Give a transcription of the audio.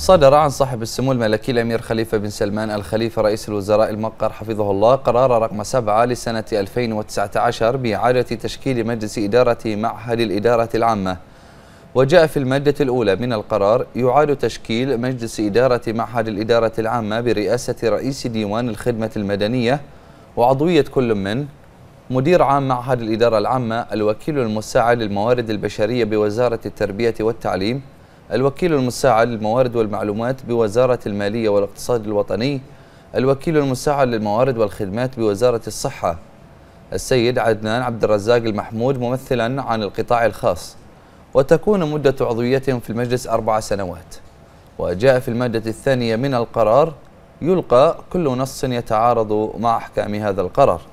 صدر عن صاحب السمو الملكي الأمير خليفة بن سلمان الخليفة رئيس الوزراء المقر حفظه الله قرار رقم 7 لسنة 2019 بإعادة تشكيل مجلس إدارة معهد الإدارة العامة وجاء في المادة الأولى من القرار يعاد تشكيل مجلس إدارة معهد الإدارة العامة برئاسة رئيس ديوان الخدمة المدنية وعضوية كل من مدير عام معهد الإدارة العامة الوكيل المساعد للموارد البشرية بوزارة التربية والتعليم الوكيل المساعد للموارد والمعلومات بوزارة المالية والاقتصاد الوطني الوكيل المساعد للموارد والخدمات بوزارة الصحة السيد عدنان عبد الرزاق المحمود ممثلا عن القطاع الخاص وتكون مدة عضويتهم في المجلس أربع سنوات وجاء في المادة الثانية من القرار يلقى كل نص يتعارض مع أحكام هذا القرار